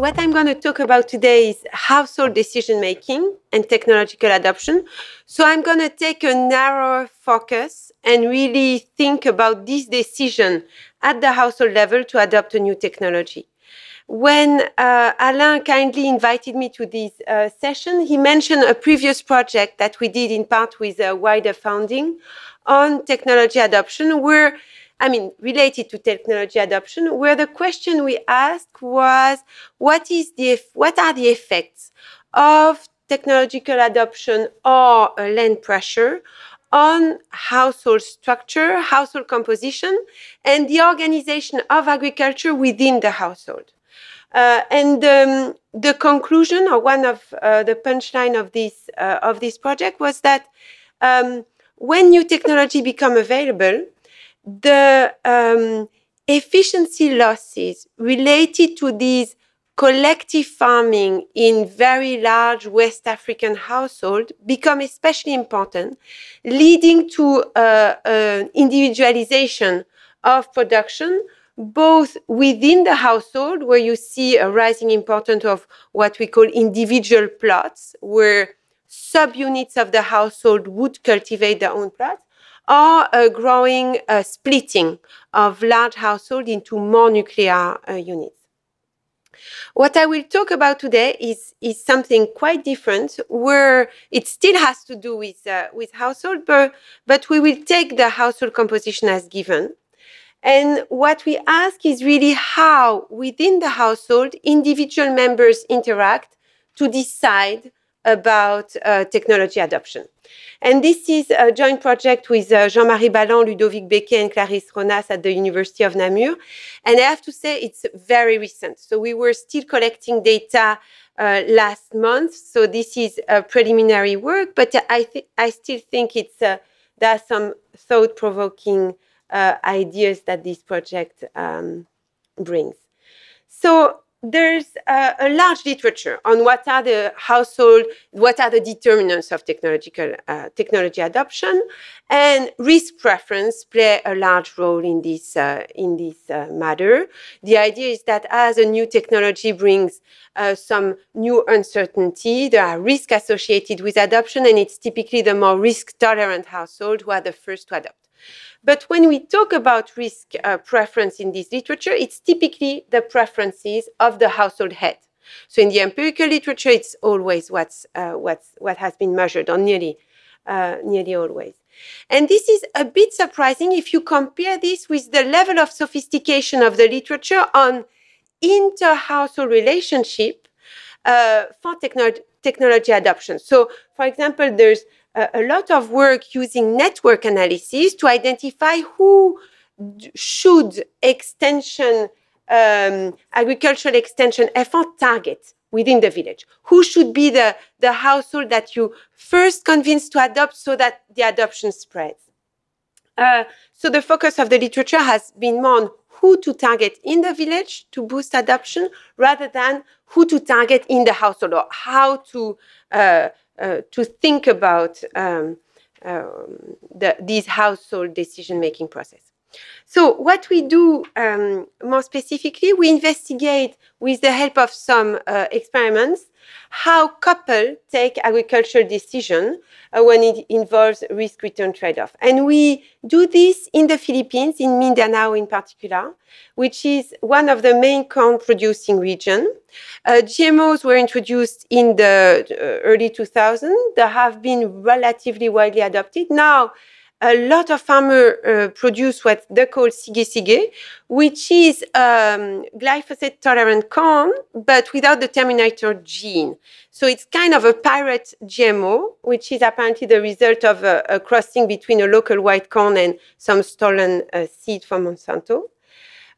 So what I'm going to talk about today is household decision making and technological adoption. So I'm going to take a narrower focus and really think about this decision at the household level to adopt a new technology. When uh, Alain kindly invited me to this uh, session, he mentioned a previous project that we did in part with a uh, wider funding on technology adoption where I mean, related to technology adoption, where the question we asked was, what is the, what are the effects of technological adoption or uh, land pressure on household structure, household composition, and the organization of agriculture within the household. Uh, and um, the conclusion, or one of uh, the punchline of this uh, of this project, was that um, when new technology become available, the um, efficiency losses related to these collective farming in very large West African households become especially important, leading to uh, uh, individualization of production, both within the household, where you see a rising importance of what we call individual plots, where subunits of the household would cultivate their own plots, or a uh, growing uh, splitting of large households into more nuclear uh, units. What I will talk about today is, is something quite different, where it still has to do with, uh, with household, but, but we will take the household composition as given. And what we ask is really how, within the household, individual members interact to decide about uh, technology adoption. And this is a joint project with uh, Jean-Marie Balland, Ludovic Becquet, and Clarisse Ronas at the University of Namur. And I have to say, it's very recent. So we were still collecting data uh, last month. So this is preliminary work, but I, I still think it's, uh, there are some thought-provoking uh, ideas that this project um, brings. So there's a, a, large literature on what are the household, what are the determinants of technological uh, technology adoption, and risk preference play a large role in this uh, in this uh, matter. The idea is that as a new technology brings uh, some new uncertainty, there are risks associated with adoption, and it's typically the more risk tolerant household who are the first to adopt. But when we talk about risk uh, preference in this literature, it's typically the preferences of the household head. So in the empirical literature, it's always what's, uh, what's, what has been measured, or nearly, uh, nearly always. And this is a bit surprising if you compare this with the level of sophistication of the literature on inter-household relationship uh, for technology adoption. So, for example, there's uh, a lot of work using network analysis to identify who should extension um, agricultural extension effort target within the village who should be the, the household that you first convince to adopt so that the adoption spreads uh, so the focus of the literature has been more on who to target in the village to boost adoption rather than who to target in the household or how to uh, uh, to think about um, um, the, these household decision-making process. So what we do um, more specifically, we investigate with the help of some uh, experiments how couple take agricultural decision uh, when it involves risk-return trade-off. And we do this in the Philippines, in Mindanao in particular, which is one of the main corn-producing region. Uh, GMOs were introduced in the uh, early 2000s. They have been relatively widely adopted. Now, a lot of farmers uh, produce what they call sige sige, which is um, glyphosate tolerant corn, but without the terminator gene. So it's kind of a pirate GMO, which is apparently the result of a, a crossing between a local white corn and some stolen uh, seed from Monsanto.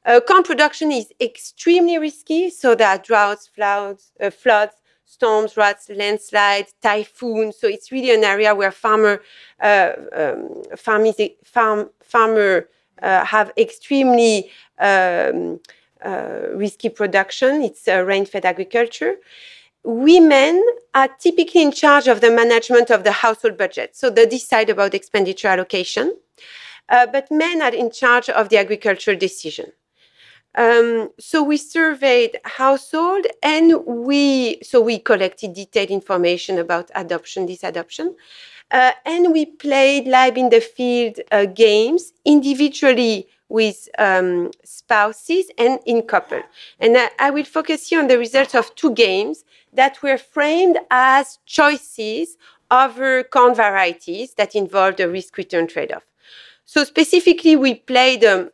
Uh, corn production is extremely risky, so there are droughts, floods, uh, floods storms, rats, landslides, typhoon. So it's really an area where farmer uh, um, farm, farm, farmer uh, have extremely um, uh, risky production. It's uh, rain-fed agriculture. Women are typically in charge of the management of the household budget, so they decide about expenditure allocation. Uh, but men are in charge of the agricultural decision. Um, so we surveyed household and we so we collected detailed information about adoption, disadoption, uh, and we played live in the field uh, games individually with um, spouses and in couple. And I, I will focus here on the results of two games that were framed as choices over corn varieties that involved a risk-return trade-off. So specifically, we played um,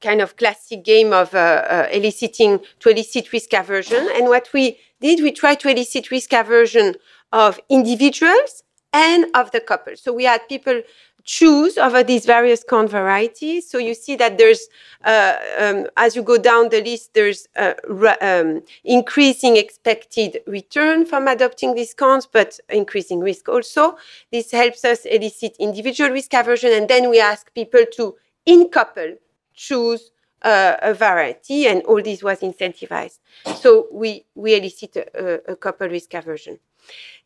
kind of classic game of uh, uh, eliciting to elicit risk aversion. And what we did, we tried to elicit risk aversion of individuals and of the couple. So we had people choose over these various corn varieties. So you see that there's, uh, um, as you go down the list, there's um, increasing expected return from adopting these corns, but increasing risk also. This helps us elicit individual risk aversion. And then we ask people to, in couple, choose uh, a variety, and all this was incentivized. So we, we elicit a, a, a couple risk aversion.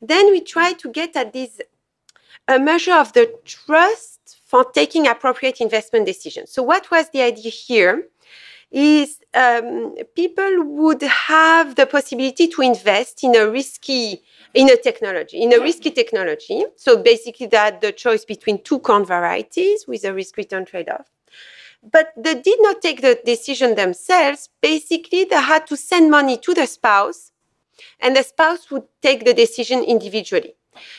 Then we try to get at this a measure of the trust for taking appropriate investment decisions. So what was the idea here? Is um, people would have the possibility to invest in a risky in a technology, in a risky technology. So basically, that the choice between two corn varieties with a risk-return trade-off, but they did not take the decision themselves. Basically, they had to send money to the spouse, and the spouse would take the decision individually.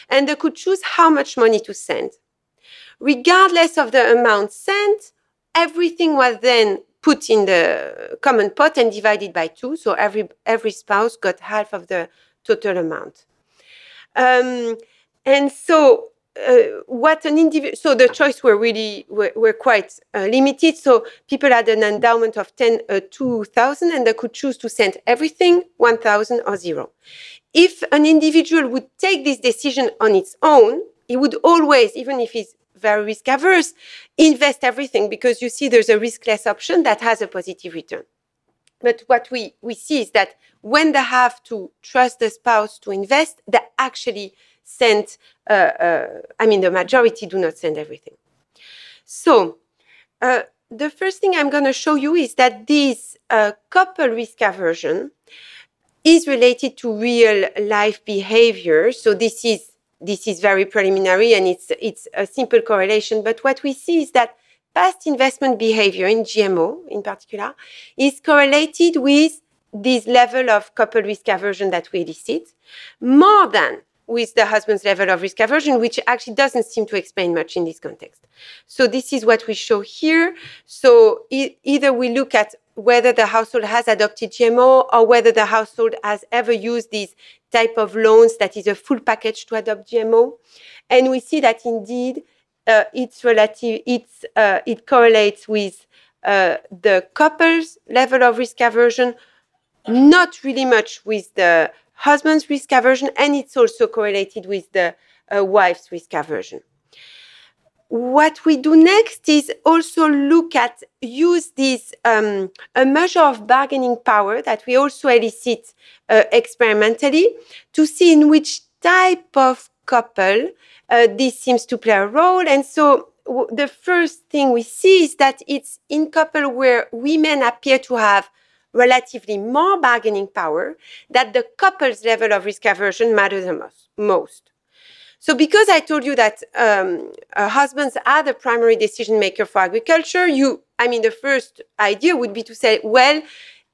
And they could choose how much money to send. Regardless of the amount sent, everything was then put in the common pot and divided by two. So every, every spouse got half of the total amount. Um, and so uh, what an individual so the choice were really were, were quite uh, limited so people had an endowment of 10 uh, 2000 and they could choose to send everything 1000 or 0 if an individual would take this decision on its own he would always even if he's very risk averse invest everything because you see there's a riskless option that has a positive return but what we we see is that when they have to trust the spouse to invest they actually send, uh, uh, I mean, the majority do not send everything. So uh, the first thing I'm going to show you is that this uh, couple risk aversion is related to real life behavior. So this is this is very preliminary and it's it's a simple correlation. But what we see is that past investment behavior in GMO in particular is correlated with this level of couple risk aversion that we elicit more than with the husband's level of risk aversion, which actually doesn't seem to explain much in this context. So this is what we show here. So e either we look at whether the household has adopted GMO or whether the household has ever used these type of loans that is a full package to adopt GMO. And we see that indeed uh, it's relative, it's, uh, it correlates with uh, the couple's level of risk aversion, not really much with the husband's risk aversion, and it's also correlated with the uh, wife's risk aversion. What we do next is also look at use this um, a measure of bargaining power that we also elicit uh, experimentally to see in which type of couple uh, this seems to play a role. And so the first thing we see is that it's in couple where women appear to have relatively more bargaining power, that the couple's level of risk aversion matters the most. most. So because I told you that um, uh, husbands are the primary decision maker for agriculture, you, I mean, the first idea would be to say, well,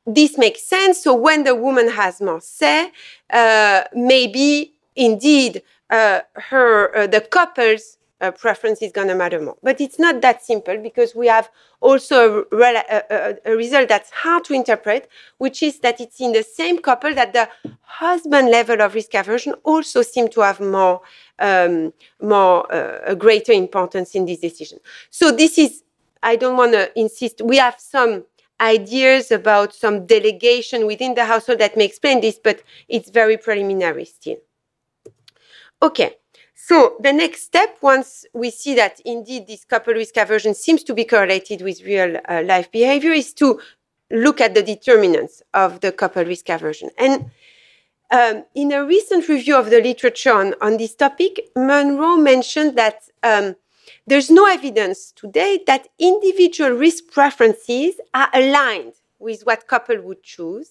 this makes sense. So when the woman has more say, uh, maybe indeed uh, her uh, the couples uh, preference is going to matter more. But it's not that simple because we have also a, a, a, result that's hard to interpret, which is that it's in the same couple that the husband level of risk aversion also seem to have more, um, more uh, a greater importance in this decision. So this is, I don't want to insist, we have some ideas about some delegation within the household that may explain this, but it's very preliminary still. Okay, so the next step, once we see that indeed this couple risk aversion seems to be correlated with real uh, life behavior, is to look at the determinants of the couple risk aversion. And um, in a recent review of the literature on, on this topic, Monroe mentioned that um, there's no evidence today that individual risk preferences are aligned with what couple would choose.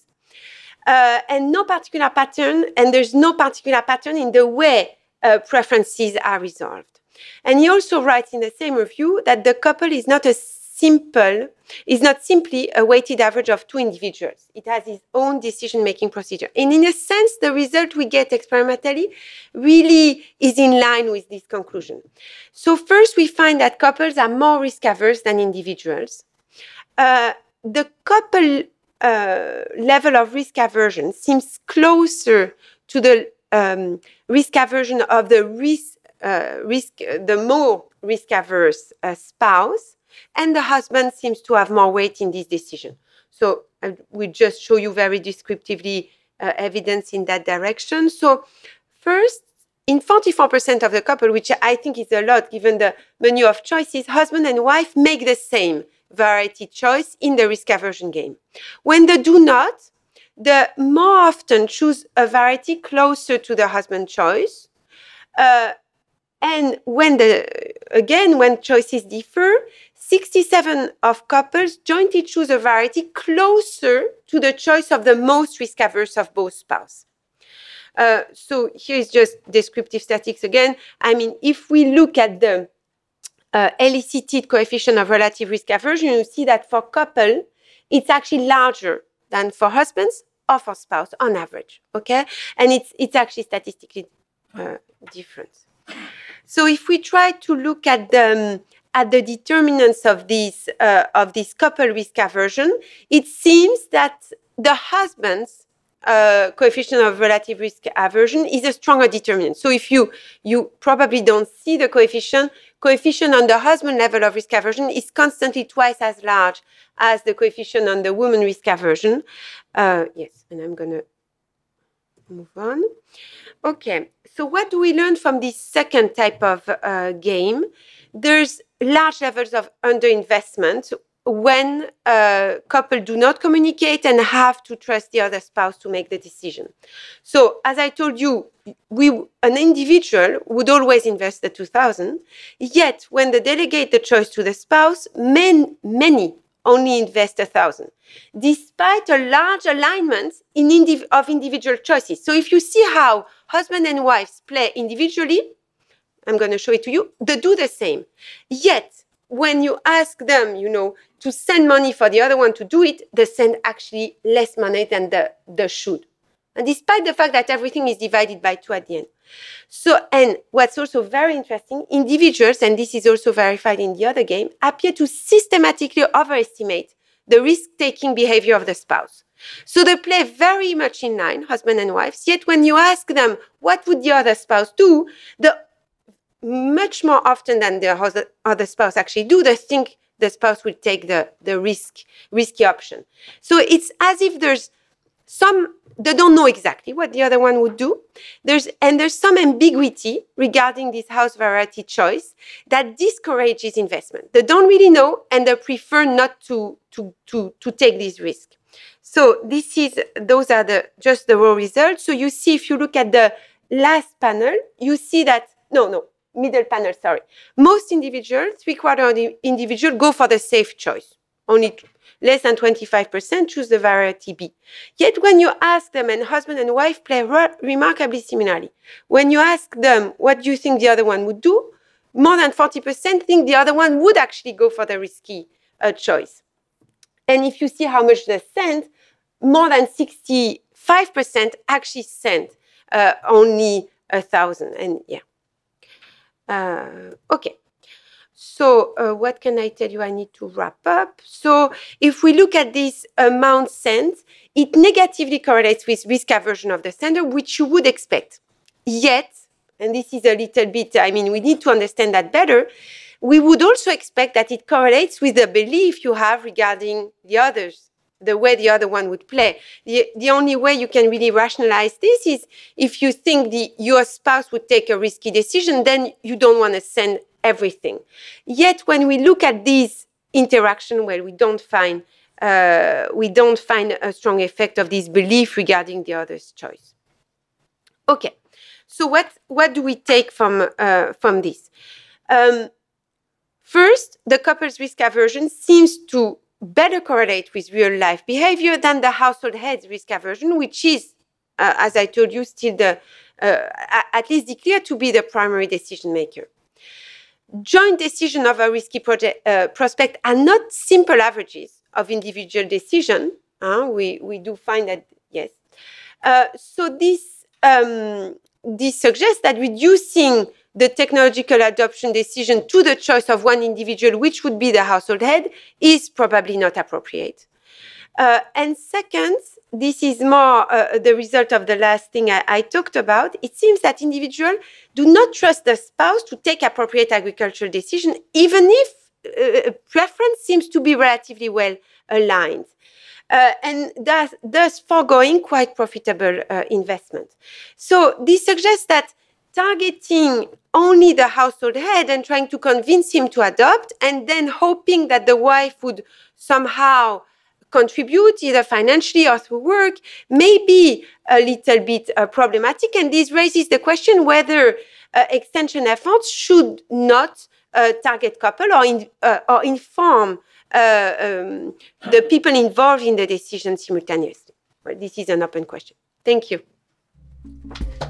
Uh, and no particular pattern, and there's no particular pattern in the way uh, preferences are resolved. And he also writes in the same review that the couple is not a simple is not simply a weighted average of two individuals. It has its own decision making procedure. And in a sense, the result we get experimentally really is in line with this conclusion. So, first, we find that couples are more risk averse than individuals. Uh, the couple uh, level of risk aversion seems closer to the um, risk aversion of the risk, uh, risk the more risk averse uh, spouse, and the husband seems to have more weight in this decision. So I will just show you very descriptively uh, evidence in that direction. So first, in 44% of the couple, which I think is a lot given the menu of choices, husband and wife make the same variety choice in the risk aversion game. When they do not, the more often choose a variety closer to the husband choice. Uh, and when the again when choices differ, 67 of couples jointly choose a variety closer to the choice of the most risk averse of both spouses. Uh, so here is just descriptive statistics again. I mean, if we look at the uh, elicited coefficient of relative risk aversion, you see that for couple, it's actually larger than for husbands of a spouse on average. Okay, and it's it's actually statistically uh, different. So if we try to look at the um, at the determinants of this uh, of this couple risk aversion, it seems that the husbands uh, coefficient of relative risk aversion is a stronger determinant. So if you you probably don't see the coefficient, coefficient on the husband level of risk aversion is constantly twice as large as the coefficient on the woman risk aversion. Uh, yes, and I'm gonna move on. Okay, so what do we learn from this second type of uh, game? There's large levels of underinvestment when a uh, couple do not communicate and have to trust the other spouse to make the decision. So, as I told you, we an individual would always invest the 2000, yet when they delegate the choice to the spouse, men, many only invest a thousand, despite a large alignment in indiv of individual choices. So, if you see how husband and wives play individually, I'm going to show it to you, they do the same. Yet, when you ask them, you know, to send money for the other one to do it, they send actually less money than the, they should. And despite the fact that everything is divided by two at the end. So, and what's also very interesting, individuals, and this is also verified in the other game, appear to systematically overestimate the risk taking behavior of the spouse. So they play very much in line, husband and wives, yet when you ask them what would the other spouse do, the much more often than the other spouse actually do, they think the spouse will take the, the risk, risky option. So it's as if there's some they don't know exactly what the other one would do. There's and there's some ambiguity regarding this house variety choice that discourages investment. They don't really know and they prefer not to to to to take this risk. So this is those are the just the raw results. So you see if you look at the last panel, you see that no no middle panel, sorry. Most individuals, three quarter of the individual go for the safe choice. Only less than 25% choose the variety B. Yet when you ask them, and husband and wife play re remarkably similarly, when you ask them what do you think the other one would do, more than 40% think the other one would actually go for the risky uh, choice. And if you see how much they send, more than 65% actually sent uh, only a thousand. And yeah. Uh, okay. So uh, what can I tell you? I need to wrap up. So if we look at this amount sent, it negatively correlates with risk aversion of the sender, which you would expect. Yet, and this is a little bit, I mean, we need to understand that better. We would also expect that it correlates with the belief you have regarding the others the way the other one would play. The, the only way you can really rationalize this is if you think the, your spouse would take a risky decision, then you don't want to send everything. Yet when we look at this interaction, where we don't find uh, we don't find a strong effect of this belief regarding the other's choice. Okay, so what what do we take from uh, from this? Um, first, the couple's risk aversion seems to better correlate with real life behavior than the household heads risk aversion, which is, uh, as I told you, still the uh, at least declared to be the primary decision maker. Joint decision of a risky project, uh, prospect are not simple averages of individual decision. we we do find that yes. Uh, so this um, this suggests that reducing the technological adoption decision to the choice of one individual, which would be the household head, is probably not appropriate. Uh, and second, this is more uh, the result of the last thing I, I, talked about. It seems that individuals do not trust their spouse to take appropriate agricultural decision, even if uh, uh, preference seems to be relatively well aligned. Uh, and thus, thus foregoing quite profitable uh, investment. So this suggests that targeting only the household head and trying to convince him to adopt, and then hoping that the wife would somehow contribute either financially or through work, may be a little bit uh, problematic. And this raises the question whether uh, extension efforts should not uh, target couple or, in, uh, or inform uh, um, the people involved in the decision simultaneously. Well, this is an open question. Thank you.